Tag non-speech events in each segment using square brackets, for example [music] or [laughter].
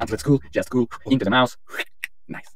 Until it's cool, just cool, the mouse. Nice.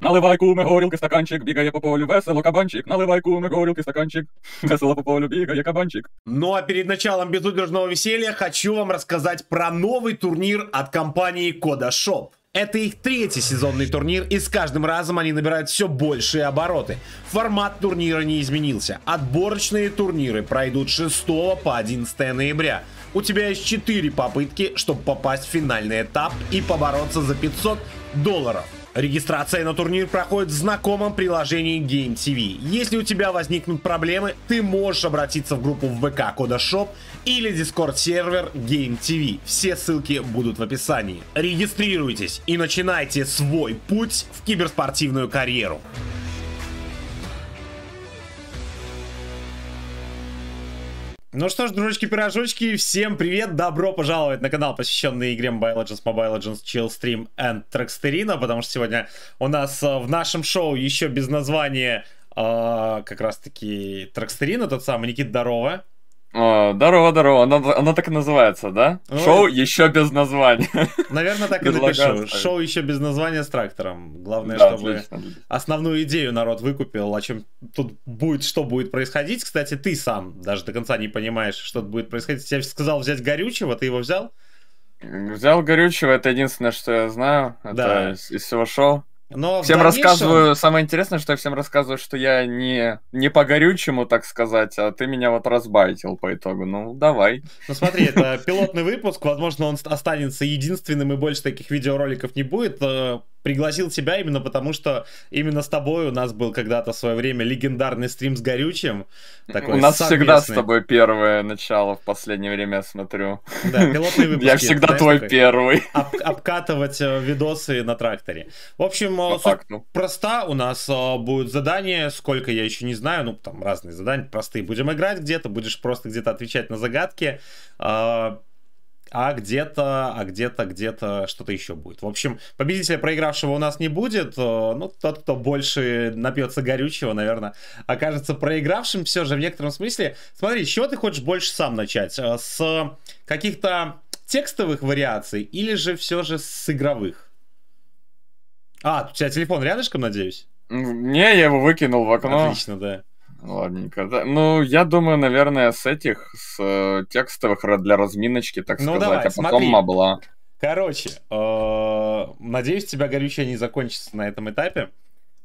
Наливай куме горілки стаканчик, бігає по полю, весело кабанчик. Наливай куме горілки стаканчик, весело по полю, бігає кабанчик. Ну а перед началом безудержного веселья хочу вам рассказать про новый турнир от компании Кода Shop. Это их третий сезонный турнир, и с каждым разом они набирают все большие обороты. Формат турнира не изменился. Отборочные турниры пройдут 6 по 11 ноября. У тебя есть 4 попытки, чтобы попасть в финальный этап и побороться за 500 долларов. Регистрация на турнир проходит в знакомом приложении Game TV. Если у тебя возникнут проблемы, ты можешь обратиться в группу в ВК Кодашоп или Discord сервер Game TV. Все ссылки будут в описании. Регистрируйтесь и начинайте свой путь в киберспортивную карьеру. Ну что ж, дружочки-пирожочки, всем привет, добро пожаловать на канал, посвященный игре Mobile Legends, Mobile Legends Chill Stream and Traxterina, потому что сегодня у нас э, в нашем шоу еще без названия э, как раз-таки Traxterina, тот самый Никит Дарова. О, здорово, здорово. Оно, оно так и называется, да? Ой. Ну, шоу еще без названия. Наверное, так и напишу. Шоу еще без названия с трактором. Главное, да, чтобы отлично. основную идею народ выкупил, о чем тут будет, что будет происходить. Кстати, ты сам даже до конца не понимаешь, что будет происходить. Я сказал взять горючего, ты его взял? Взял горючего, это единственное, что я знаю. Да. Это из всего шоу. Но всем дальнейшем... рассказываю, самое интересное, что я всем рассказываю, что я не, не по горючему, так сказать, а ты меня вот разбайтил по итогу. Ну, давай. Ну, смотри, это пилотный выпуск, возможно, он останется единственным и больше таких видеороликов не будет. Э, пригласил тебя именно потому, что именно с тобой у нас был когда-то в свое время легендарный стрим с горючим. Такой у нас совместный. всегда с тобой первое начало в последнее время, я смотрю. Да, пилотные [laughs] выпуски. Я всегда знаешь, твой такой, первый. [laughs] Об, обкатывать э, видосы на тракторе. В общем, э, По факту. проста. У нас э, будет задание, сколько я еще не знаю, ну там разные задания, простые. Будем играть где-то, будешь просто где-то отвечать на загадки. А, а где-то, а где-то, где-то что-то еще будет. В общем, победителя проигравшего у нас не будет, ну, тот, кто больше напьется горючего, наверное, окажется проигравшим все же в некотором смысле. Смотри, с чего ты хочешь больше сам начать? Э, с каких-то текстовых вариаций или же все же с игровых? А, у тебя телефон рядышком, надеюсь? Не, я его выкинул в окно. Отлично, да. Ладненько. Ну, я думаю, наверное, с этих, с э, текстовых для разминочки, так ну, сказать, давай, а потом смотри. мабла. Короче, э, надеюсь, тебя горючее не закончится на этом этапе.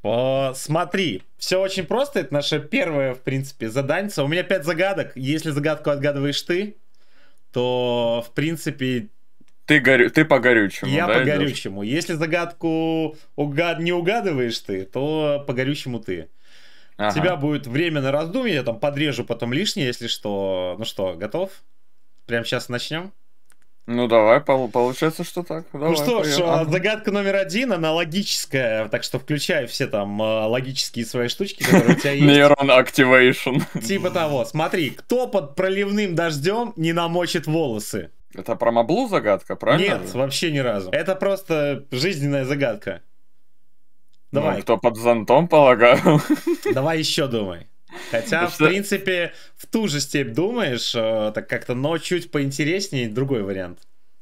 Э, смотри, все очень просто. Это наше первое, в принципе, заданьце. У меня пять загадок. Если загадку отгадываешь ты, то, в принципе... Ты, горю... ты по горючему, Я да, по горючему. Если загадку угад... не угадываешь ты, то по горючему ты. Ага. тебя будет время на раздумье, я там подрежу потом лишнее, если что. Ну что, готов? Прям сейчас начнем? Ну давай, получается, что так. Ну давай, ну что ж, а, загадка номер один, она логическая, так что включай все там а, логические свои штучки, которые у тебя есть. Нейрон activation. Типа того. Смотри, кто под проливным дождем не намочит волосы? Это про Маблу загадка, правильно? Нет, вообще ни разу. Это просто жизненная загадка. Ну, Давай. Ну, кто под зонтом, полагаю. Давай еще думай. Хотя, в принципе, в ту же степь думаешь, э, так как-то, но чуть поинтереснее, другой вариант.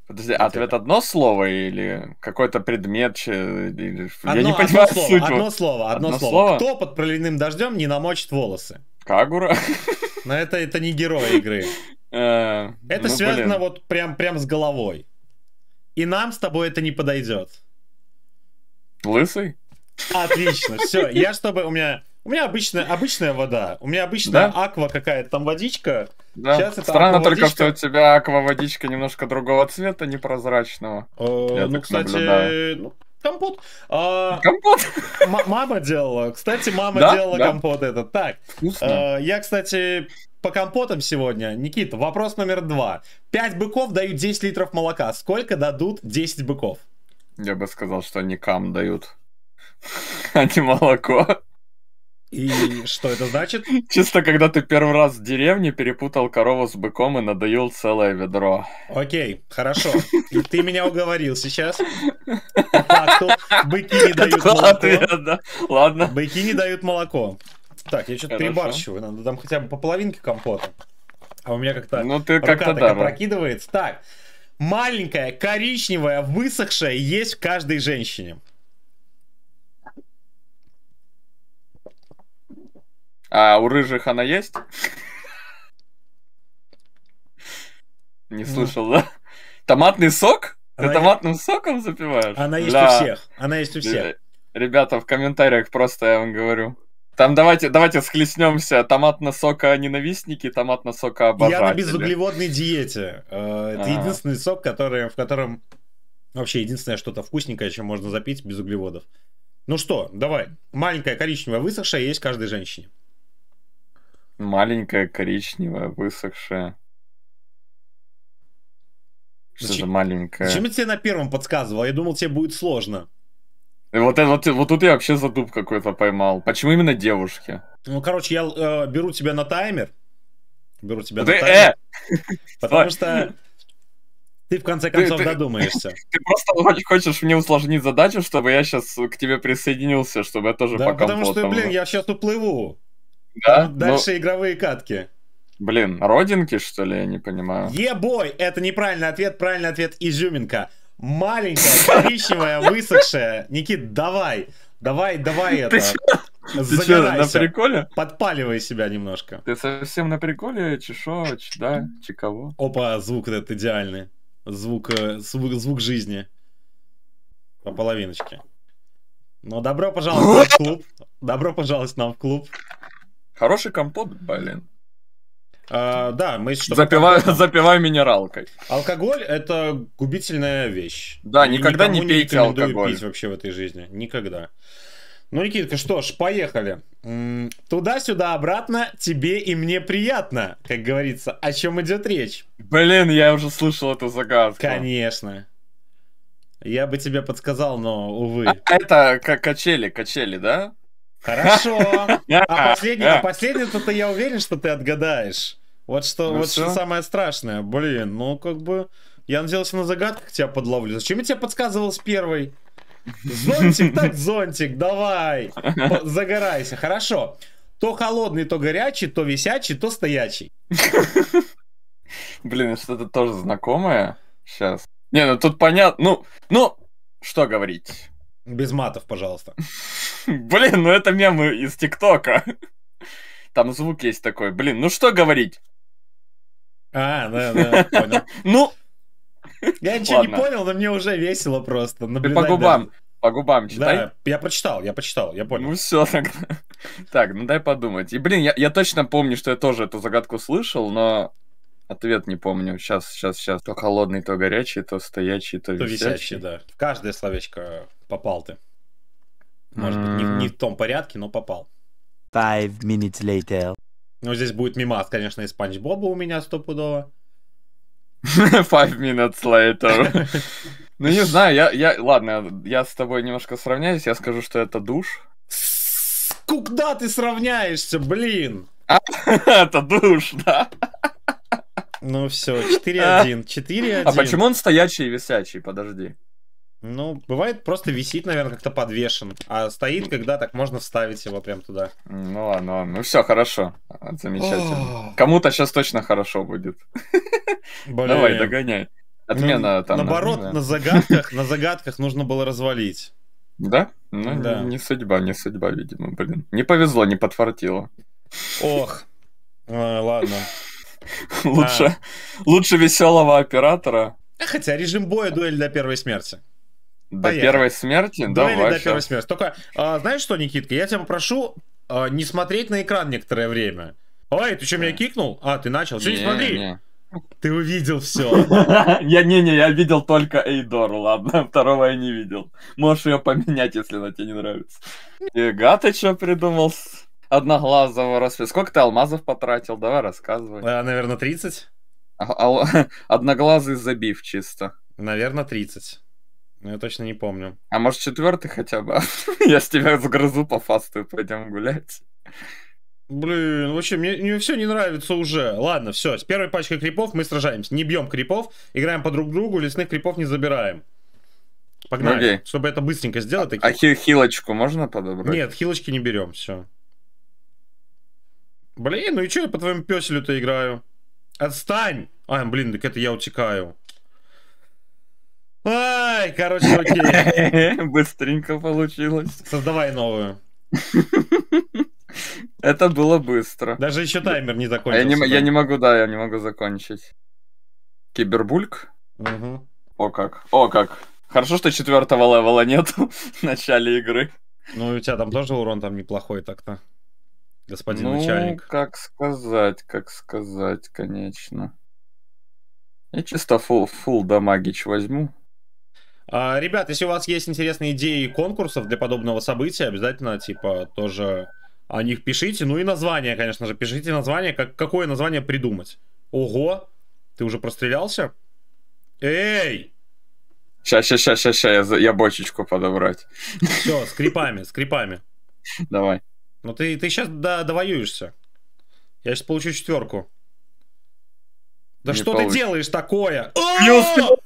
Подожди, ответ одно слово или какой-то предмет? Или... Одно, Я не понимаю одно суть. одно слово, одно, одно слово. слово. Кто под проливным дождем не намочит волосы? Кагура. Но это, это не герой игры. [laughs] Э, это ну, связано блин. вот прям, прям с головой. И нам с тобой это не подойдет. Лысый? Отлично, все. Я чтобы у меня у меня обычная, обычная вода. У меня обычная да? аква какая-то там водичка. Да. Сейчас это Странно только, что у тебя аква водичка немножко другого цвета, непрозрачного. Э, ну, кстати, ну, компот. А, компот? мама делала. Кстати, мама да? делала да. компот этот. Так, Вкусно. А, я, кстати, по компотам сегодня. Никита, вопрос номер два. Пять быков дают 10 литров молока. Сколько дадут 10 быков? Я бы сказал, что они кам дают. [laughs] а не молоко. И что это значит? Чисто когда ты первый раз в деревне перепутал корову с быком и надоел целое ведро. Окей, хорошо. И ты меня уговорил сейчас. Быки не дают молоко. Ладно. Быки не дают молоко. Так, я что-то перебарщиваю. Надо там хотя бы по половинке компота. А у меня как-то ну, ты как-то да, прокидывается. Так, маленькая, коричневая, высохшая есть в каждой женщине. А у рыжих она есть? Не ну. слышал, да? Томатный сок? Ты томатным соком запиваешь? Она есть у всех. Она есть у всех. Э, ребята, в комментариях просто я вам говорю. Там давайте, давайте схлестнемся. Томатно-сока ненавистники, томатно-сока обожатели. Я на безуглеводной диете. Э, это А-а-а. единственный сок, который, в котором вообще единственное что-то вкусненькое, чем можно запить без углеводов. Ну что, давай. Маленькая коричневая высохшая есть каждой женщине. Маленькая, коричневая, высохшая. Что Зачем... за маленькая? Зачем я тебе на первом подсказывал? Я думал, тебе будет сложно. И вот, это, вот, вот тут я вообще задуб какой-то поймал. Почему именно девушки? Ну, короче, я э, беру тебя на таймер. Беру тебя вот на э, таймер. Э! [laughs] Потому что ты в конце концов ты, додумаешься. Ты, [laughs] ты просто хочешь мне усложнить задачу, чтобы я сейчас к тебе присоединился, чтобы я тоже да, пока. Потому что, блин, я сейчас уплыву. Да? Ну, дальше но... игровые катки. Блин, родинки, что ли, я не понимаю. Ебой! Это неправильный ответ, правильный ответ изюминка. Маленькая, коричневая, высохшая. Никит, давай. Давай, давай это. Ты что, на приколе? Подпаливай себя немножко. Ты совсем на приколе? Чешо, да, чекого. Опа, звук этот идеальный. Звук, э, звук, звук жизни. По половиночке. Ну, добро пожаловать в клуб. Добро пожаловать нам в клуб. Хороший компот, блин. А, да, мы чтобы запиваю, там... запиваю минералкой. Алкоголь это губительная вещь. Да, никогда не пейте не алкоголь. пить вообще в этой жизни, никогда. Ну, Никитка, что ж, поехали. Туда-сюда, обратно, тебе и мне приятно, как говорится. О чем идет речь? Блин, я уже слышал эту загадку. Конечно. Я бы тебе подсказал, но, увы. А это к- качели, качели, да? Хорошо. [laughs] А последний, а последний то я уверен, что ты отгадаешь. Вот что, ну вот все? что самое страшное. Блин, ну как бы... Я надеялся на загадках тебя подловлю. Зачем я тебе подсказывал с первой? Зонтик так [laughs] зонтик, давай. Загорайся, хорошо. То холодный, то горячий, то висячий, то стоячий. Блин, что-то тоже знакомое сейчас. Не, ну тут понятно. Ну, ну, что говорить. Без матов, пожалуйста. [laughs] Блин, ну это мемы из ТикТока. [laughs] Там звук есть такой. Блин, ну что говорить? А, да, да, [laughs] понял. Ну, я ничего не понял, но мне уже весело просто. Ты по губам, по губам читай. Да, я прочитал, я прочитал, я понял. Ну все тогда. Так, ну дай подумать. И блин, я, я точно помню, что я тоже эту загадку слышал, но ответ не помню. Сейчас, сейчас, сейчас. То холодный, то горячий, то стоячий, то, висячий. то висячий. да. Каждое словечко Попал ты. Может быть, не, не в том порядке, но попал. Five minutes later. Ну, здесь будет мимас, конечно, из Панч Боба у меня стопудово. [laughs] Five minutes later. [laughs] ну, не знаю, я, я... Ладно, я с тобой немножко сравняюсь, я скажу, что это душ. Куда ты сравняешься, блин? А, [laughs] это душ, да. Ну все, 4-1, 4-1. А почему он стоячий и висячий, подожди? Ну, бывает просто висит, наверное, как-то подвешен. А стоит, когда так можно вставить его прям туда. Ну ладно, ладно. Ну все, хорошо. Замечательно. Кому-то сейчас точно хорошо будет. Блин. Давай, догоняй. Отмена ну, там. Наоборот, на, на загадках, на загадках нужно было развалить. Да? Ну, да. Не, не судьба, не судьба, видимо, блин. Не повезло, не подфартило. Ох. А, ладно. Лучше, а. лучше веселого оператора. А, хотя режим боя дуэль до первой смерти. До Поехали. первой смерти? Дуэли Давай, до первой смерти. Только, а, знаешь что, Никитка, я тебя попрошу а, не смотреть на экран некоторое время. Ой, ты что, меня э. кикнул? А, ты начал. Что, не, не смотри. Не. Ты увидел все. [laughs] Я не-не, я видел только Эйдор, ладно. [laughs] Второго я не видел. Можешь ее поменять, если она тебе не нравится. Ига, ты что придумал? Одноглазого рассвета. Сколько ты алмазов потратил? Давай рассказывай. А, наверное, 30. А, а, [laughs] одноглазый забив чисто. Наверное, 30. Ну, я точно не помню. А может, четвертый хотя бы? [laughs] я с тебя загрызу по фасту и пойдем гулять. Блин, вообще, мне, мне все не нравится уже. Ладно, все, с первой пачкой крипов мы сражаемся. Не бьем крипов, играем по друг другу, лесных крипов не забираем. Погнали. Окей. Чтобы это быстренько сделать. А такие... А хилочку можно подобрать? Нет, хилочки не берем, все. Блин, ну и что я по твоему песелю-то играю? Отстань! А, блин, так это я утекаю. Ай, короче, окей. [laughs] Быстренько получилось. Создавай новую. [laughs] Это было быстро. Даже еще таймер не закончился. Я не, я не могу, да, я не могу закончить. Кибербульк? Угу. О как, о как. Хорошо, что четвертого левела нету [laughs] в начале игры. Ну, у тебя там тоже урон там неплохой так-то, господин ну, начальник. как сказать, как сказать, конечно. Я чисто фул, фул дамагич возьму. А, ребят, если у вас есть интересные идеи конкурсов для подобного события, обязательно, типа, тоже о них пишите. Ну и название, конечно же, пишите название, как, какое название придумать. Ого, ты уже прострелялся? Эй! Ща, ща, ща, ща, ща, я, я бочечку подобрать. Все, скрипами, скрипами. Давай. Ну ты, ты сейчас да довоюешься. Я сейчас получу четверку. Да Не что получится. ты делаешь такое? Не успел!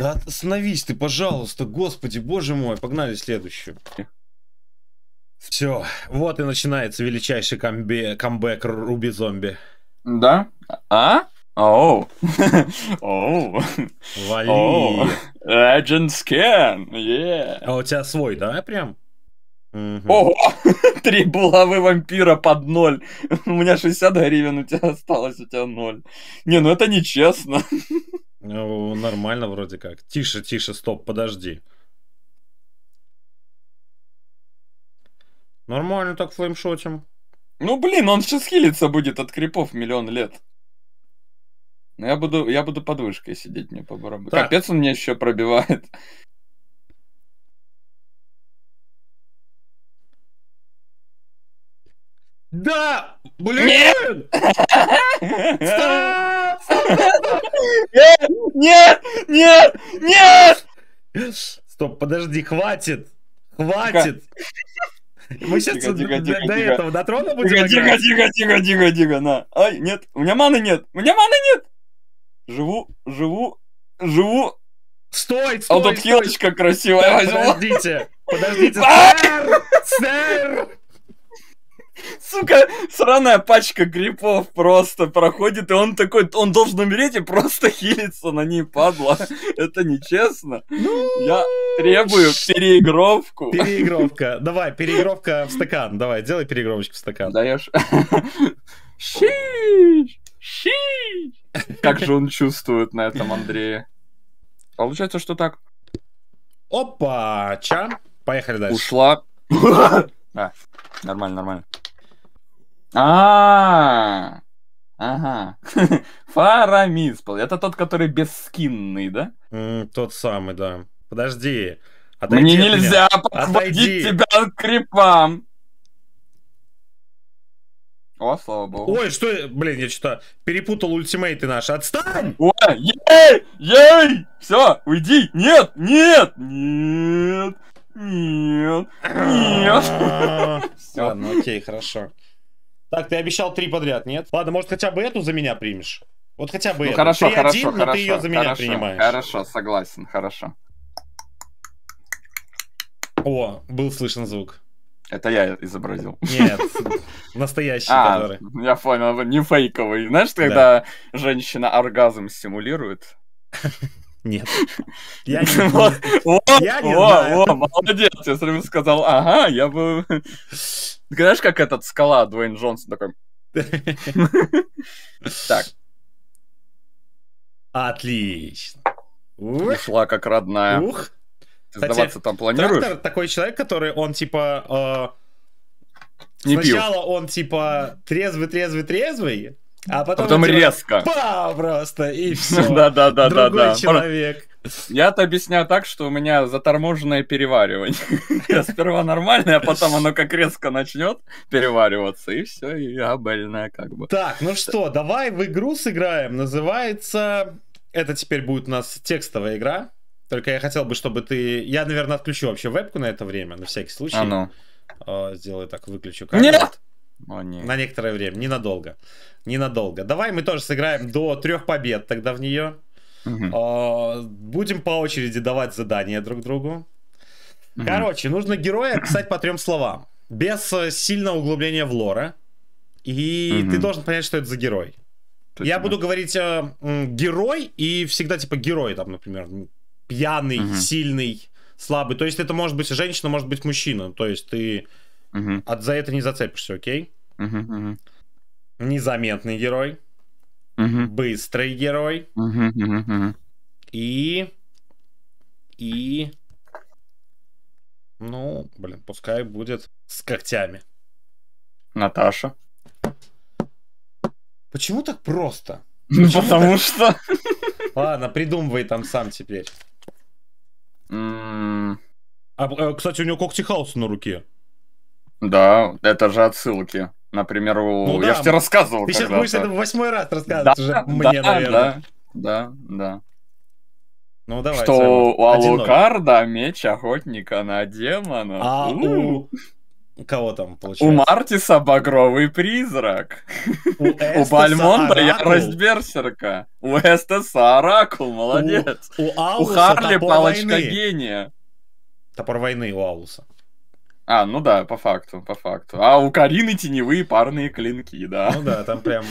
Да остановись ты, пожалуйста, господи, боже мой, погнали следующую. Все, вот и начинается величайший камбе- камбэк Руби Зомби. Да? А? Оу. [laughs] Оу. Вали. Legend Scan. Yeah. А у тебя свой, да, прям? Угу. Ого! [laughs] Три булавы вампира под ноль. У меня 60 гривен, у тебя осталось, у тебя ноль. Не, ну это нечестно. Ну, нормально вроде как. Тише, тише, стоп, подожди. Нормально так флеймшотим. Ну блин, он сейчас хилиться будет от крипов миллион лет. Но ну, я буду, я буду под вышкой сидеть, мне по барабану. Капец, он меня еще пробивает. Да! Блин! Нет! Э, нет! Нет! Нет! Стоп, подожди, хватит! Хватит! Мы сейчас тихо, тихо, тихо, до этого до трона будем Тихо, тихо, тихо, тихо, тихо, тихо, на. Ай, нет, у меня маны нет, у меня маны нет. Живу, живу, живу. Стой, стой, А тут хилочка красивая возьму. Подождите, подождите, а! сэр, сэр. Сука, сраная пачка грибов просто проходит, и он такой, он должен умереть и просто [laughs] хилиться на ней, падла. Это нечестно. Ну... Я требую переигровку. Переигровка. Давай, переигровка в стакан. Давай, делай переигровочку в стакан. Даешь. Шиш! Шиш! Как же он чувствует на этом Андрея? Получается, что так. Опа! Ча! Поехали дальше. Ушла. [laughs] А, нормально, нормально. А, ага. [laughs] Фарамис. Это тот, который бесскинный, да? Тот самый, да. Подожди. Мне нельзя подводить тебя к крипам. О, слава богу. Ой, что, блин, я что-то перепутал ультимейты наши. Отстань! Ой, ей! Ей! Все, уйди! Нет! Нет! Нет! Нет! Нет! А, [laughs] ладно, окей, хорошо. Так, ты обещал три подряд, нет? Ладно, может, хотя бы эту за меня примешь? Вот хотя бы ну, эту. хорошо, 3 хорошо, 1, хорошо, но ты ее за меня хорошо, принимаешь. Хорошо, согласен, хорошо. О, был слышен звук. Это я изобразил. Нет, [laughs] настоящий, а, Я понял, не фейковый. Знаешь, когда да. женщина оргазм симулирует? [laughs] Нет. [laughs] Я не... Вот, я не знаю. молодец, если сразу сказал, ага, я бы... [laughs] Знаешь, как этот скала Дуэйн Джонсон такой... [laughs] Так. Отлично. Ушла как родная. Ух. сдаваться там планируешь? Трактор такой человек, который, он типа... Э, не сначала он типа трезвый, трезвый, трезвый, а потом, а потом типа, резко. Па! Просто, и [laughs] все. Да-да-да. да, Другой человек. Я это объясняю так, что у меня заторможенное переваривание. [laughs] Я сперва нормально, а потом оно как резко начнет перевариваться, и все, и я абельное как бы. Так, ну что, давай в игру сыграем. Называется... Это теперь будет у нас текстовая игра. Только я хотел бы, чтобы ты... Я, наверное, отключу вообще вебку на это время, на всякий случай. А ну. Э, сделаю так, выключу камеру. Нет! О, нет. На некоторое время, ненадолго. Ненадолго. Давай мы тоже сыграем до трех побед тогда в нее. Угу. А, будем по очереди давать задания друг другу. Угу. Короче, нужно героя писать по трем словам. Без э, сильного углубления в лора. И угу. ты должен понять, что это за герой. Почему? Я буду говорить э, герой и всегда типа герой, там, например, пьяный, угу. сильный, слабый. То есть это может быть женщина, может быть мужчина. То есть ты угу. от за это не зацепишься, окей? Угу, Незаметный герой. Угу. Быстрый герой. Угу, угу, угу. И... И... Ну, блин, пускай будет с когтями. Наташа. Почему так просто? [laughs] Ну, потому так... что... [laughs] Ладно, придумывай там сам теперь. Mm. А, э, кстати, у него когти хаоса на руке. Да, это же отсылки. Например, у... ну, я же тебе рассказывал. Ты сейчас будешь это восьмой раз рассказывать да, уже да, мне, наверное. Да, да, да. Ну, давай. Что у Алукарда меч охотника на демона. А у... у... Кого там получается? У Мартиса багровый призрак. У, Бальмонда ярость берсерка. У Эстеса оракул, молодец. У, у, Аулуса, у Харли палочка гения. Топор войны у Аулуса. А, ну да, по факту, по факту. А у Карины теневые парные клинки, да. Ну да, там прям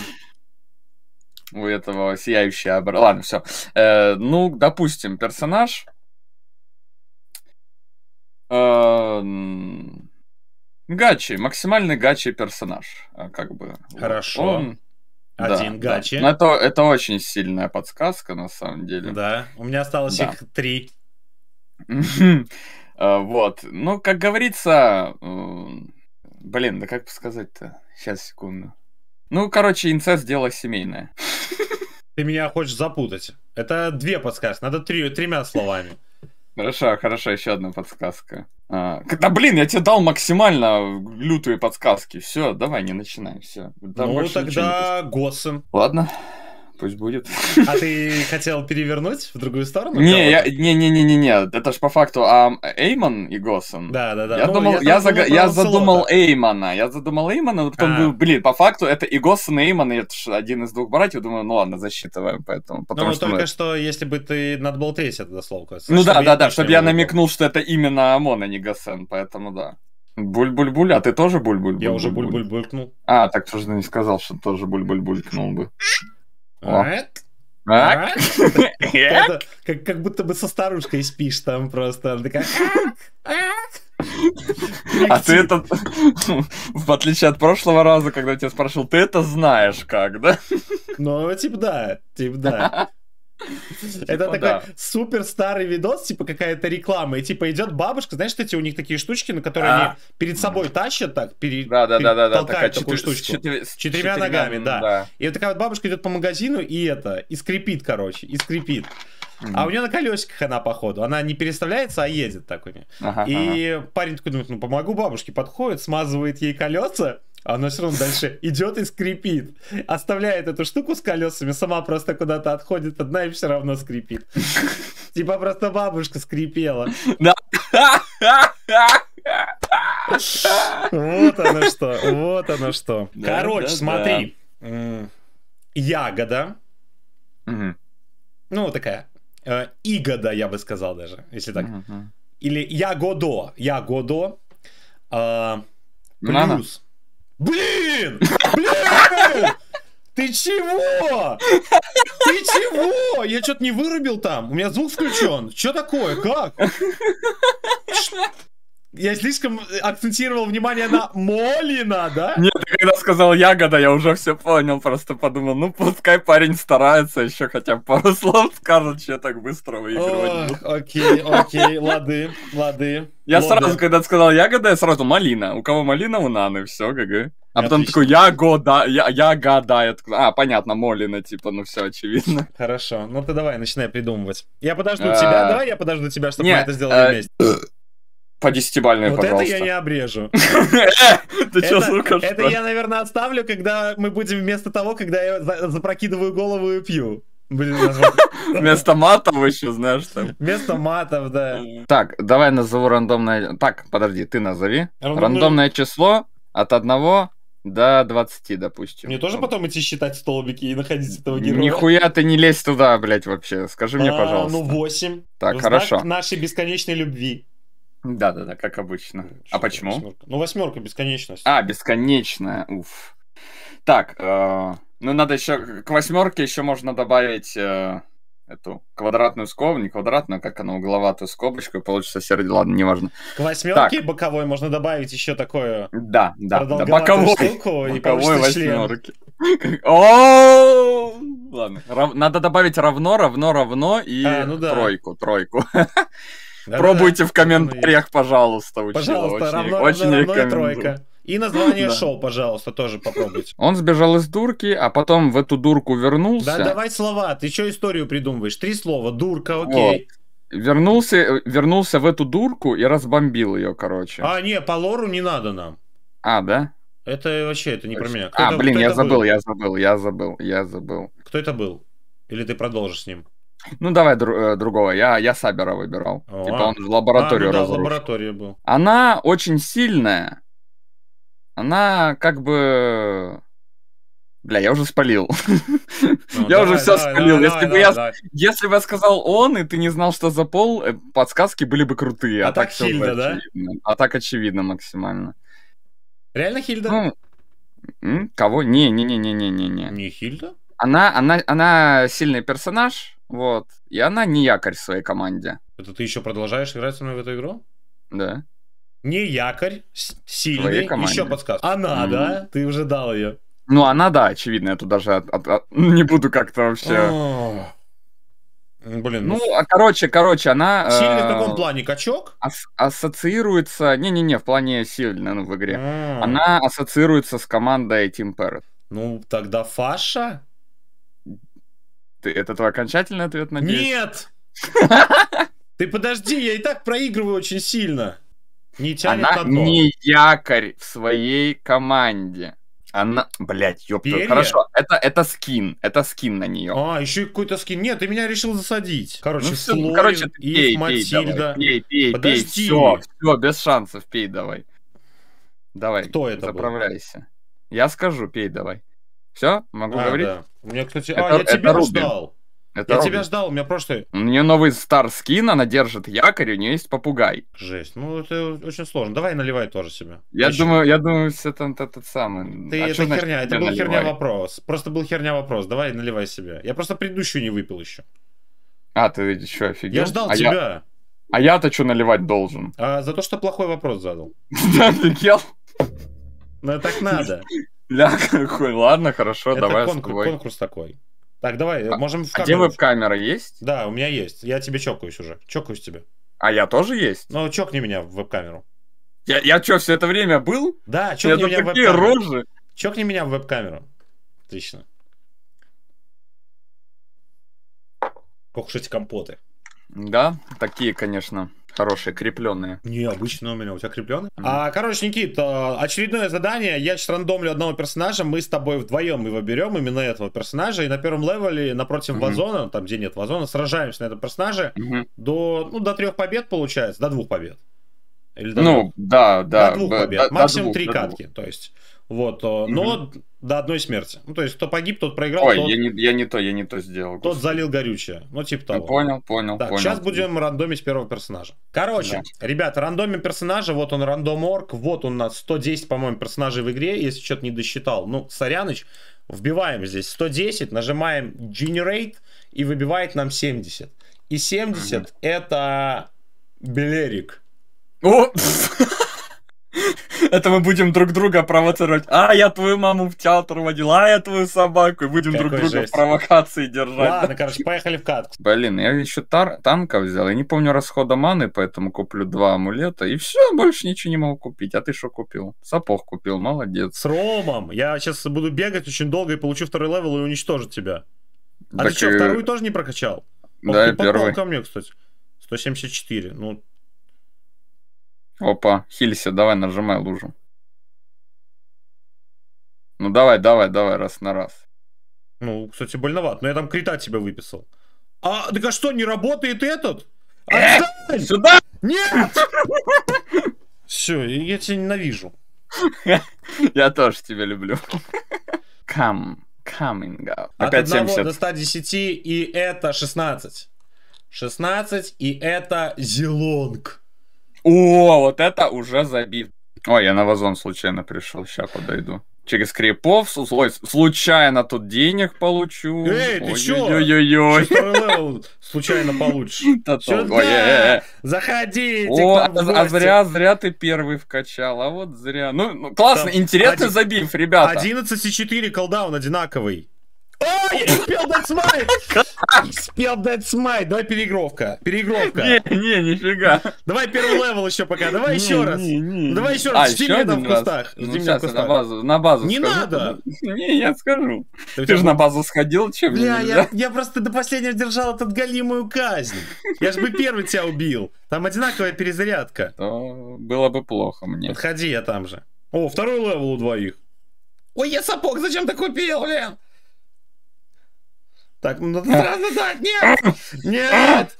у этого сияющая оборона. Ладно, все. Э, ну, допустим, персонаж. Э, гачи, максимальный гачи персонаж, э, как бы. Хорошо. Он... Один да, гачи. Да. это, это очень сильная подсказка, на самом деле. Да, у меня осталось да. их три. [laughs] Э, вот. Ну, как говорится... Блин, да как сказать-то? Сейчас, секунду. Ну, короче, инцест дело семейное. [laughs] Ты меня хочешь запутать. Это две подсказки, надо три, тремя словами. Хорошо, хорошо, еще одна подсказка. А, да блин, я тебе дал максимально лютые подсказки. Все, давай, не начинай, все. Там ну тогда Госсен. Ладно пусть будет. А ты хотел перевернуть в другую сторону? Не, я, не, не, не, не, не, это ж по факту а, Эйман и Госсен. Да, да, да. Я, ну, думал, я, я, заг... я задумал Эймана, я задумал Эймана, но потом, а. был, блин, по факту это и Госсен, и Эйман, и это ж один из двух братьев, думаю, ну ладно, засчитываем, поэтому. Ну, потому ну, что только мы... что, если бы ты надо было треть это дословка. Ну да, да, да, чтобы я намекнул, что это именно Амон, а не Госсен, поэтому да. Буль-буль-буль, а ты тоже буль-буль-буль? Я уже буль-буль-булькнул. А, так что же не сказал, что тоже буль-буль-булькнул бы. [laughs] Как, как будто бы со старушкой спишь там просто. Она такая... А ты это, [laughs] в отличие от прошлого раза, когда тебя спрашивал, ты это знаешь как, да? Ну, типа да, типа да. [laughs] Это типа, такой супер старый видос, типа какая-то реклама. И типа идет бабушка, знаешь, эти у них такие штучки, на которые а. они перед собой тащат так, толкают такую штучку. С четырьмя ногами, да. И вот такая вот бабушка идет по магазину и это, и скрипит, короче, и скрипит. А у нее на колесиках она, походу. Она не переставляется, а едет так у нее. и парень такой думает, ну, помогу бабушке. Подходит, смазывает ей колеса. А она все равно дальше идет и скрипит. Оставляет эту штуку с колесами, сама просто куда-то отходит одна и все равно скрипит. Типа просто бабушка скрипела. Да. Вот оно что, вот оно что. Короче, смотри. Ягода. Ну, такая. Э, игода, я бы сказал даже, если так. Или ягодо. Ягодо. Э, плюс. Блин! Блин! Ты чего? Ты чего? Я что-то не вырубил там. У меня звук включен. Что такое? Как? Я слишком акцентировал внимание на Молина, да? Нет, ты когда сказал ягода, я уже все понял, просто подумал, ну пускай парень старается еще хотя бы пару слов скажет, что так быстро выигрывать Окей, окей, лады, лады. Я сразу, когда сказал ягода, я сразу малина. У кого малина, у Наны, все, ГГ. А потом такой, ягода, ягода. Я такой, а, понятно, Молина, типа, ну все очевидно. Хорошо, ну ты давай, начинай придумывать. Я подожду а, тебя, давай я подожду тебя, чтобы мы это сделали а, вместе. По десятибальной, вот пожалуйста. Вот это я не обрежу. [laughs] Э, ты чё, сука, Это я, наверное, отставлю, когда мы будем вместо того, когда я запрокидываю голову и пью. Вместо матов еще, знаешь, там. Вместо матов, да. Так, давай назову рандомное... Так, подожди, ты назови. Рандомное число от 1 до 20, допустим. Мне тоже потом идти считать столбики и находить этого героя? Нихуя ты не лезь туда, блядь, вообще. Скажи мне, а, ну, пожалуйста. Ну, 8. Так, хорошо. нашей бесконечной любви. Да, да, да, как обычно. Шестерка, а почему? Восьмерка. Ну, восьмерка бесконечность. А, бесконечная, уф. Так, э, ну надо еще к восьмерке еще можно добавить э, эту квадратную скобу, не квадратную, а как она угловатую скобочку, и получится сердце, ладно, неважно. К восьмерке так. боковой можно добавить еще такое. Да, да, да. Боковой. Штуку, и боковой восьмерки. Ладно, надо добавить равно, равно, равно и а, ну тройку, тройку. [laughs] Да, Пробуйте да, в ну комментариях, пожалуйста. Учила. Пожалуйста, очень, равно, очень равно, рекомендую. тройка. И название да. шоу, пожалуйста, тоже попробуйте. Он сбежал из дурки, а потом в эту дурку вернулся. Да давай слова, ты что историю придумываешь? Три слова, дурка, окей. Вот. Вернулся, вернулся в эту дурку и разбомбил ее, короче. А, не, по лору не надо нам. А, да? Это вообще, это не про меня. А, кто а, это, блин, я забыл, был? я забыл, я забыл, я забыл. Кто это был? Или ты продолжишь с ним? Ну, давай дру- э, другого. Я, я Сабера выбирал. О, типа а? он в лабораторию а, ну, да, лаборатория был. Она очень сильная. Она как бы... Бля, я уже спалил. Ну, я уже все спалил. если, бы я, если бы я сказал он, и ты не знал, что за пол, э, подсказки были бы крутые. А, а так, так Хильда, да? А так очевидно максимально. Реально Хильда? Ну, м? кого? Не-не-не-не-не-не. Не Хильда? Она, она, она сильный персонаж, вот. И она не якорь в своей команде. Это ты еще продолжаешь играть со мной в эту игру? Да. Не якорь, сильный. Еще подсказка. Она, mm-hmm. да? Ты уже дал ее. Ну, она, да, очевидно, Я тут даже от, от, от, [laughs] не буду как-то вообще. А. Блин, ну, ну, а короче, короче, она... Сильный в э, каком плане? Качок? ассоциируется... Не-не-не, в плане сильный ну, в игре. А. Она ассоциируется с командой Team Parrot. Ну, тогда Фаша? Ты, это твой окончательный ответ, надеюсь? Нет! Ты подожди, я и так проигрываю очень сильно. Не тянет Она одно. не якорь в своей команде. Она, блядь, ёпта. Перья? Хорошо, это, это скин, это скин на нее. А, еще и какой-то скин. Нет, ты меня решил засадить. Короче, ну, все, Флорин, короче, ты пей, пей, Матильда. Пей, пей, Подожди. пей, все, все, без шансов, пей давай. Давай, Кто это заправляйся. Был? Я скажу, пей давай. Все, могу а, говорить? Да. У меня, кстати... А, это, а, я это тебя Руби. ждал. Это я Робин. тебя ждал, у меня прошлый... У нее новый стар скин, она держит якорь, у нее есть попугай. Жесть, ну это очень сложно. Давай наливай тоже себе. Я Еще. думаю, я думаю, все там тот самый. Ты, а это значит, херня, это был наливай? херня вопрос. Просто был херня вопрос, давай наливай себе. Я просто предыдущую не выпил еще. А, ты видишь, что, офигел? Я ждал а тебя. Я... А я-то что наливать должен? А, за то, что плохой вопрос задал. Да, [laughs] офигел? Ну, так надо. Ля [laughs] какой, ладно, хорошо, Это давай. Конкур, конкурс такой. Так, давай, а, можем А где веб-камера есть? Да, у меня есть. Я тебе чокаюсь уже. Чокаюсь тебе. А я тоже есть? Ну, чокни меня в веб-камеру. Я, я что, все это время был? Да, чокни это меня в веб-камеру. рожи. Чокни меня в веб-камеру. Отлично. Ох компоты. Да, такие, конечно. Хорошие, крепленные. Не, обычно у меня. У тебя крепленные? Mm. А, короче, Никит, а, очередное задание. Я сейчас рандомлю одного персонажа. Мы с тобой вдвоем его берем, именно этого персонажа. И на первом левеле напротив mm-hmm. вазона, там, где нет вазона, сражаемся на этом персонаже mm-hmm. до, ну, до трех побед, получается. До двух побед. Или до ну, двух? да, да. До двух побед. До, Максимум до двух, три катки. Двух. То есть... Вот, э, но mm до одной смерти. Ну, то есть, кто погиб, тот проиграл. Ой, тот... Я, не, я не то, я не то сделал. Тот залил горючее. Ну, типа ну, того. Ну, понял, понял, так, понял. Сейчас будем рандомить первого персонажа. Короче, да. ребят, рандомим персонажа. Вот он рандом.орг. Вот у нас 110, по-моему, персонажей в игре, если что-то не досчитал. Ну, соряныч. Вбиваем здесь 110, нажимаем Generate и выбивает нам 70. И 70 mm это Белерик. О! Это мы будем друг друга провоцировать. А, я твою маму в театр водил, а я твою собаку. И будем друг друга в провокации держать. Ладно, короче, поехали в катку. Блин, я еще тар танка взял. Я не помню расхода маны, поэтому куплю два амулета. И все, больше ничего не могу купить. А ты что купил? Сапог купил, молодец. С Ромом. Я сейчас буду бегать очень долго и получу второй левел и уничтожу тебя. А так ты что, вторую тоже не прокачал? Ох, да, ты первый. ко мне, кстати. 174. Ну, Опа, хилься, давай нажимай лужу. Ну давай, давай, давай, раз на раз. Ну, кстати, больноват, но я там крита тебя выписал. А, так а что, не работает этот? Отстань! Э, сюда! Нет! [laughs] Все, я тебя ненавижу. [laughs] Я тоже тебя люблю. [laughs] Come, coming out. От 1 до 110, и это 16. 16, и это зелонг. О, вот это уже забит. Ой, я на вазон случайно пришел, сейчас подойду. Через крипов, ой, случайно тут денег получу. Эй, ты чё? Ой-ой-ой. Случайно получишь. Сюда! [laughs] Э, э, э. Заходите О, а, а зря, зря ты первый вкачал, а вот зря. Ну, ну классно, интересный забив, ребята. 11,4 колдаун одинаковый. Ой, я не спел Dead Smite! Спел Dead Smite. Давай переигровка. Переигровка. Не, не, нифига. Давай первый левел еще пока. Давай еще раз. Давай еще раз. Жди а, меня в кустах. Жди меня в ну, кустах. На базу, на базу Не надо. [laughs] Не, я скажу. Ты же на базу сходил, чем Бля, я просто до последнего держал этот голимую казнь. Я же бы первый тебя убил. Там одинаковая перезарядка. Было бы плохо мне. Подходи, я там же. О, второй левел у двоих. Ой, я сапог зачем ты купил, блин. Так, ну надо сразу дать. Нет! Нет!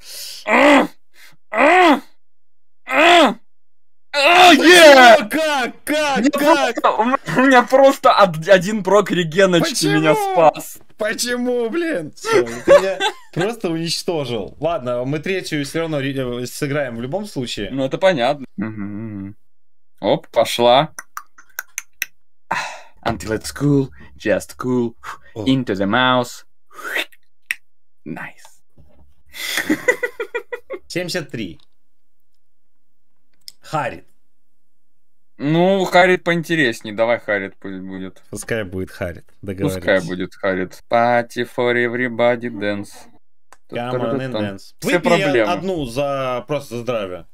А, нет! Как? Как? Как? У меня просто один прок регеночки меня спас. Почему, блин? Все, ну, ты меня просто уничтожил. Ладно, мы третью все равно э, сыграем в любом случае. Ну, это понятно. Оп, пошла. Until it's cool, just cool, into the mouse. Найс. Nice. 73. Харит. Ну, Харит поинтереснее. Давай Харит пусть будет. Пускай будет Харит. Пускай будет Харит. Party for everybody dance. Come on and dance. Все Выпей проблемы. одну за просто за здравие.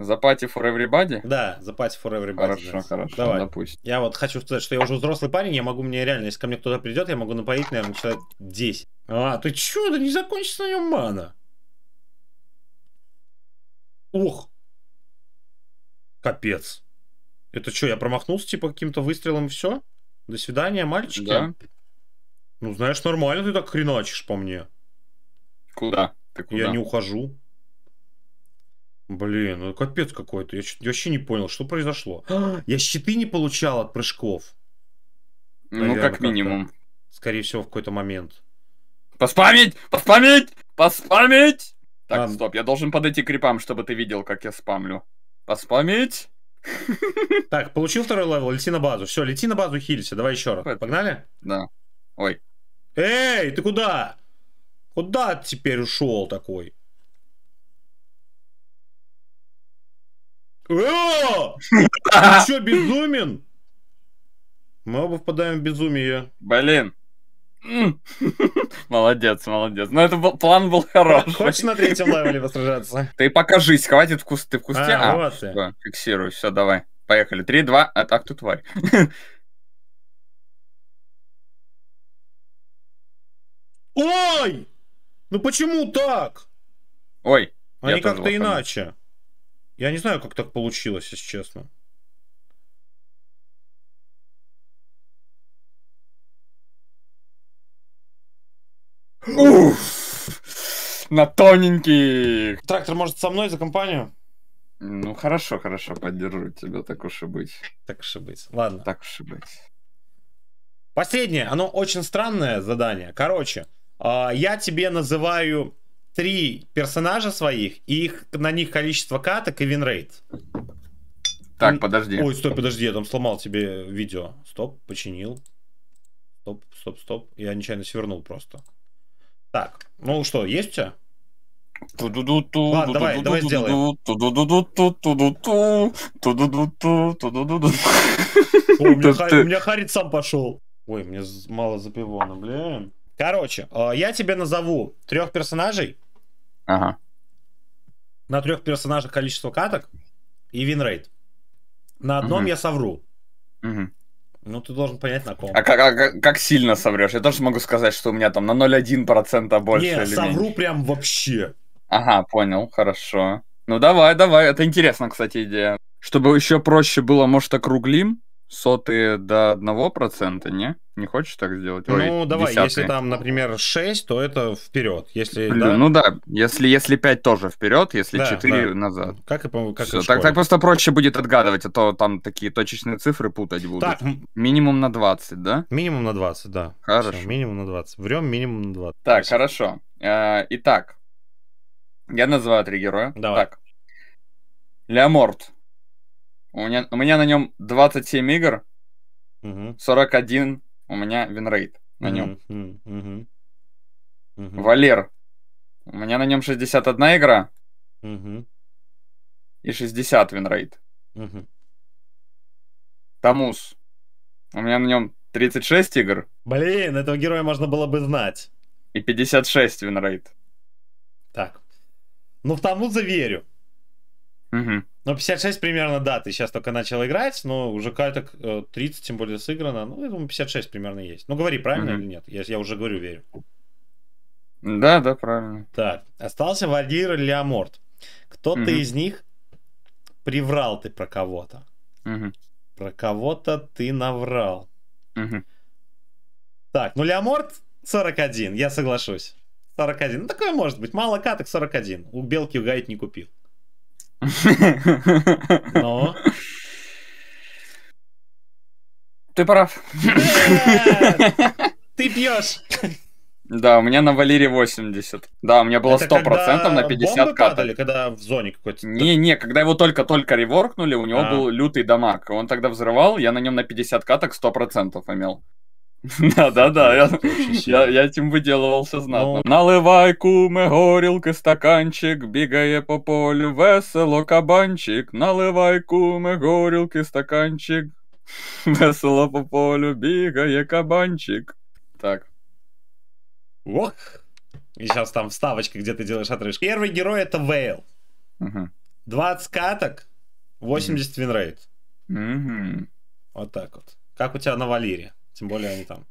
The Party for Everybody? Да, The Party for Everybody. Хорошо, да. хорошо, Давай. Ну допустим. Я вот хочу сказать, что я уже взрослый парень, я могу, мне реально, если ко мне кто-то придет, я могу напоить, наверное, человек 10. А, ты чё, да не закончится на нем мана. Ух. Капец. Это что, я промахнулся, типа, каким-то выстрелом все? До свидания, мальчики. Да. Ну, знаешь, нормально ты так хреначишь по мне. Куда? Ты куда? Я не ухожу. Блин, ну капец какой-то. Я, я вообще не понял, что произошло. А, я щиты не получал от прыжков. Ну, как минимум. Как Скорее всего, в какой-то момент. Поспамить! Поспамить! Поспамить! Так, Ладно. стоп, я должен подойти к репам, чтобы ты видел, как я спамлю. Поспамить! [laughs] Так, получил второй левел, лети на базу. Все, лети на базу, хилься. Давай еще раз. Погнали? Да. Ой. Эй, ты куда? Куда теперь ушел такой? Э! Ты что, безумен? Мы оба впадаем в безумие. Блин. [laughs] Молодец, молодец. Но ну, это был, план был хороший. Хочешь на третьем левеле посражаться? Ты покажись, хватит в куст, ты в кусте. А, а вот Все, фиксирую, все, давай. Поехали. Три, два, а так тут тварь. [laughs] Ой! Ну почему так? Ой. Они как-то иначе. Я не знаю, как так получилось, если честно. Уф! На тоненький! Трактор, может, со мной за компанию? Ну, хорошо, хорошо, поддержу тебя, так уж и быть. Так уж и быть, ладно. Так уж и быть. Последнее, оно очень странное задание. Короче, а, я тебе называю три персонажа своих и их, на них количество каток и винрейт. Так, подожди. Ой, стой, подожди, я там сломал тебе видео. Стоп, починил. Стоп, стоп, стоп. Я нечаянно свернул просто. Так, ну что, есть у тебя? Ладно, давай, давай сделаем. О, у меня, Харри, у меня Харит сам пошел. Ой, мне мало запивона, блин. Короче, э, я тебе назову трех персонажей, Ага. На трех персонажах количество каток и винрейт. На одном угу. я совру. Угу. Ну, ты должен понять, на ком. А как, а как, сильно соврешь? Я тоже могу сказать, что у меня там на 0,1% больше. Не, или совру меньше. прям вообще. Ага, понял, хорошо. Ну, давай, давай. Это интересно, кстати, идея. Чтобы еще проще было, может, округлим? сотые до одного процента, не? Не хочешь так сделать? Ну, давай, десятые. если там, например, 6, то это вперед. Если, Блин, да... Ну да, если, если 5 тоже вперед, если да, 4 да. назад. Как и по как Все, и так, так просто проще будет отгадывать, а то там такие точечные цифры путать будут. Так. Минимум на 20, да? Минимум на 20, да. Хорошо. Все, минимум на 20. Врем минимум на 20. Так, 8. хорошо. А, итак, я называю три героя. Давай. Так. Леоморт. У меня, у меня на нем 27 игр, угу. 41 у меня винрейт на нем. Угу. Валер. У меня на нем 61 игра. Угу. И 60 винрейт. Угу. Тамус. У меня на нем 36 игр. Блин, этого героя можно было бы знать. И 56 винрейт. Так. Ну, в Тамуза верю. Угу. Ну, 56 примерно, да, ты сейчас только начал играть, но уже как-то э, 30, тем более, сыграно. Ну, я думаю, 56 примерно есть. Ну, говори, правильно или нет? Я, я уже говорю, верю. Да, да, правильно. Так, остался Вадир или Аморт. Кто-то из них приврал ты про кого-то. Про кого-то ты наврал. Так, ну Леоморт 41, я соглашусь. 41. Ну такое может быть. Мало каток 41. У белки у гайд не купил. [laughs] Но... Ты прав. Ты пьешь. Да, у меня на Валере 80. Да, у меня было 100% когда на 50 катали, когда в зоне какой-то. Не-не, когда его только-только реворкнули, у него а. был лютый дамаг. Он тогда взрывал, я на нем на 50 каток 100% имел. Да-да-да, [laughs] я, я, я этим выделывался знатно. Но... Ну. Наливай, куме, горілки, стаканчик, бігає по полю, весело кабанчик. Наливай, куме, горілки, стаканчик, [laughs] весело по полю, бігає кабанчик. Так. Ох! И сейчас там вставочка, где ты делаешь отрыжки. Первый герой это Вейл. Угу. 20 каток, 80 угу. винрейт. Угу. Вот так вот. Как у тебя на Валерии? Тем более они там,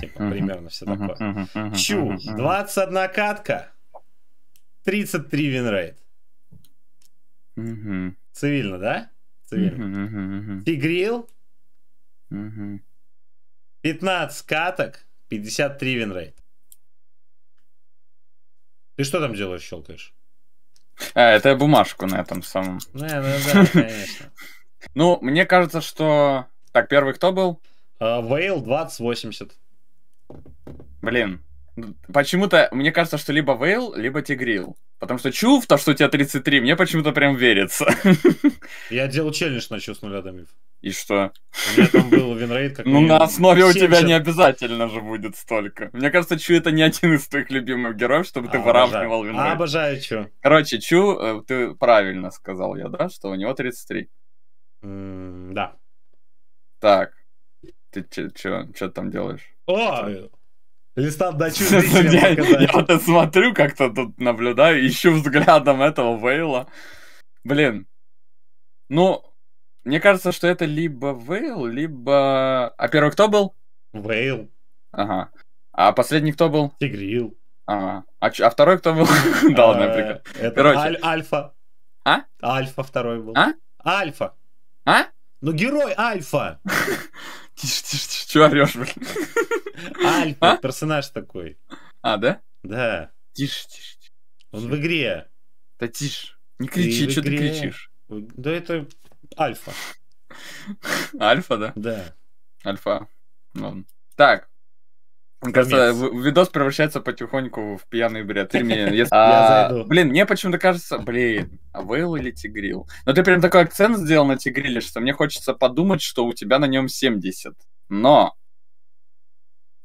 типа, примерно все такое. Чу, 21 катка, 33 винрейт. Цивильно, да? Цивильно. Тигрил, 15 каток, 53 винрейт. Ты что там делаешь, щелкаешь? А, это я бумажку на этом самом. Да, да, ну да, конечно. [laughs] Ну, мне кажется, что... Так, первый кто был? А, Вейл 2080. Блин, почему-то мне кажется, что либо Вейл, либо Тигрил. Потому что чув, то, что у тебя 33, мне почему-то прям верится. [laughs] Я делал челлендж на с нуля до миф. И что? У меня там был винрейт как [laughs] Ну, на основе у тебя не обязательно же будет столько. Мне кажется, Чу это не один из твоих любимых героев, чтобы ты а, выравнивал обожаю. винрейт. А, обожаю Чу. Короче, Чу, э, ты правильно сказал я, да, что у него 33. М да. Так, ты что там делаешь? О! Листан дачу Я, я смотрю, как-то тут наблюдаю, [laughs] ищу взглядом этого Вейла. Блин. Ну, мне кажется, что это либо Вейл, либо... А первый кто был? Вейл. Ага. А последний кто был? Тигрил. Ага. А, а второй кто был? [laughs] Да ладно, я э, Это Альфа. А? Альфа второй был. А? Альфа. А? Ну, герой Альфа. [laughs] Тише, тише, тише, чего орешь, блин? А? Альф, а? персонаж такой. А, да? Да. Тише, тише, тише. Он в игре. Да тише. Не кричи, ты что игре... ты кричишь? Да это Альфа. Альфа, да? Да. Альфа. Ладно. Так, мне кажется, видос превращается потихоньку в пьяный бред. Ты мне, [laughs] а, блин, мне почему-то кажется, блин, а Вейл или Тигрил? Но ты прям такой акцент сделал на Тигриле, что мне хочется подумать, что у тебя на нем 70. Но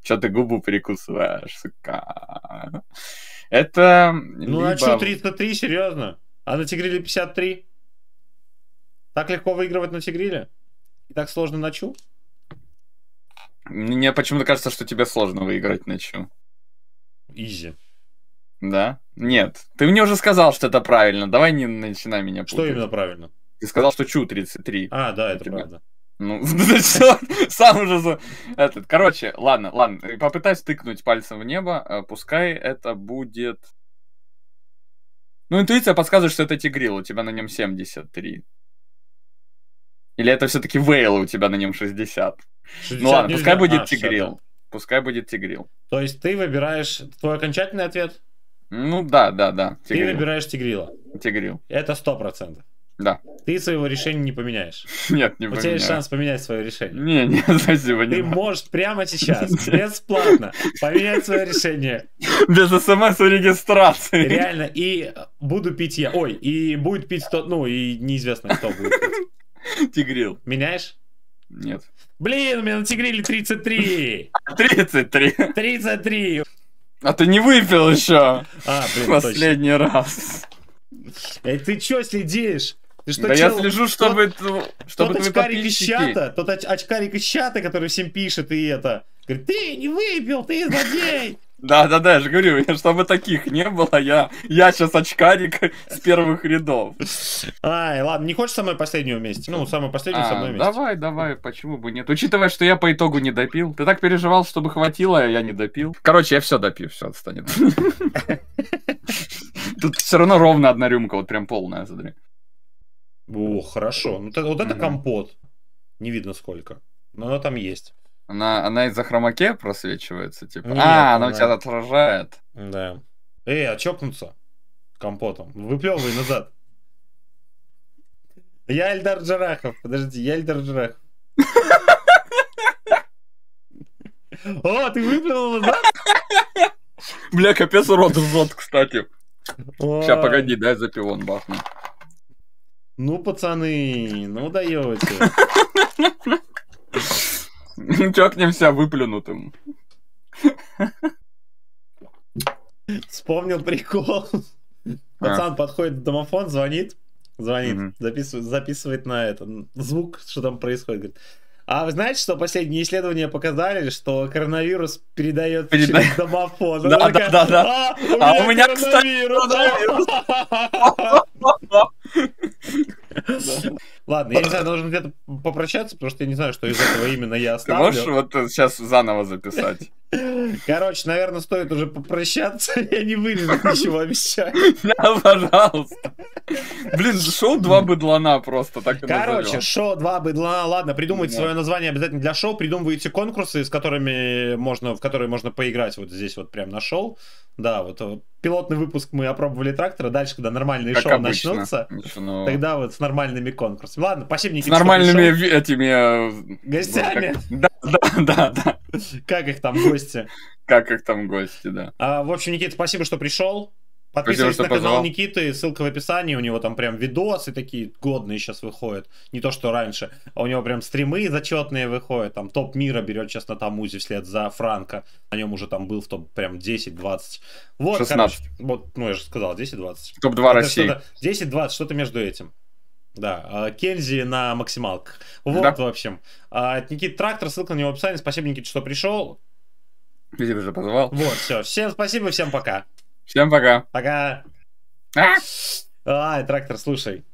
Че ты губу перекусываешь, сука? Это... Ну а либо... а что, 33, серьезно? А на Тигриле 53? Так легко выигрывать на Тигриле? И так сложно на Чу? Мне почему-то кажется, что тебе сложно выиграть на ночью. Изи. Да? Нет. Ты мне уже сказал, что это правильно. Давай не начинай меня путать. Что именно правильно? Ты сказал, что Чу 33. А, да, это тебя. правда. Ну, [laughs] сам уже за... Этот. Короче, ладно, ладно. Попытаюсь тыкнуть пальцем в небо. Э, пускай это будет... Ну, интуиция подсказывает, что это Тигрил, у тебя на нем 73. Или это все-таки Вейл, у тебя на нем 60. Ну ладно, нельзя. пускай будет а, Тигрил. Пускай будет Тигрил. То есть ты выбираешь твой окончательный ответ? Ну да, да, да. Тигрил. Ты выбираешь Тигрила. Тигрил. Это сто процентов. Да. Ты своего решения не поменяешь. [laughs] Нет, не У поменяю. У тебя есть шанс поменять свое решение. Не, не, [laughs] спасибо. Не Ты надо. можешь прямо сейчас, [laughs] бесплатно, поменять свое решение. Без смс-регистрации. Реально, и буду пить я. Ой, и будет пить кто, ну, и неизвестно, кто будет пить. Тигрил. Меняешь? Нет. Блин, у меня на натигрили 33! 33! 33! А ты не выпил еще? А, блин, Последний точно. раз. Эй, ты что следишь? Ты что, да чел? я слежу, чтобы, тот, чтобы тот очкарик из чата, тот очкарик из чата, который всем пишет и это. Говорит, ты не выпил, ты злодей. Да, да, да, я же говорю, чтобы таких не было, я, я сейчас очкарик с первых рядов. Ай, ладно, не хочешь самую последнюю вместе? Ну, самую последнюю а, со мной вместе. Давай, давай, почему бы нет? Учитывая, что я по итогу не допил. Ты так переживал, чтобы хватило, а я не допил. Короче, я все допью, все отстанет. [laughs] Тут все равно ровно одна рюмка, вот прям полная, смотри. О, хорошо. Ну, вот это компот. Не видно сколько. Но оно там есть. Она, она из-за хромаке просвечивается, типа. Нет, а, она, у тебя отражает. Да. Эй, очокнуться а компотом. Выплевывай назад. Я Эльдар Джарахов. Подожди, я Эльдар Джарахов. О, ты выплюнул назад? Бля, капец урод зод, кстати. Сейчас, погоди, дай запивон бахну. Ну, пацаны, ну даете. [laughs] [laughs] Чокнемся выплюнутым. Вспомнил прикол. Пацан а. подходит в домофон, звонит, звонит, записывает, записывает на это звук, что там происходит. Говорит, а вы знаете, что последние исследования показали, что коронавирус передается Переда... через домофон? [laughs] Да, да, да, да. А у а меня, кстати, коронавирус. [laughs] [laughs] Ладно, я не знаю, нужно где-то попрощаться, потому что я не знаю, что из этого именно я оставлю. Ты можешь вот сейчас заново записать? [laughs] Короче, наверное, стоит уже попрощаться. [laughs] Я не вырежу ничего, обещаю. Да, пожалуйста. Блин, шоу «Два быдлана» просто так Короче, шоу «Два быдлана». Ладно, придумайте ну. свое название обязательно для шоу. Придумывайте конкурсы, с которыми можно, в которые можно поиграть вот здесь вот прям на шоу. Да, вот пилотный выпуск мы опробовали трактора, дальше, когда нормальные как шоу обычно. начнутся, Начну... тогда вот с нормальными конкурсами. Ладно, спасибо, Никита. С нормальными шоу. этими... Э, Гостями? Да, да, [laughs] да, да. Как их там гости? Как их там гости, да. А, в общем, Никита, спасибо, что пришел. Подписывайтесь Спасибо, на канал Никиты, ссылка в описании, у него там прям видосы такие годные сейчас выходят, не то что раньше, а у него прям стримы зачетные выходят, там топ мира берет сейчас на Тамузе вслед за Франко, на нем уже там был в топ прям 10-20. Вот, 16. Короче, вот, ну я же сказал, 10-20. Топ-2 России. Что 10-20, что-то между этим. Да, а, Кензи на максималках. Вот, да. в общем. А, От Никиты Трактор, ссылка на него в описании. Спасибо, Никит, что пришел. Спасибо, что позвал. Вот, все. Всем спасибо, всем пока. Всем пока. Пока. А, трактор, слушай.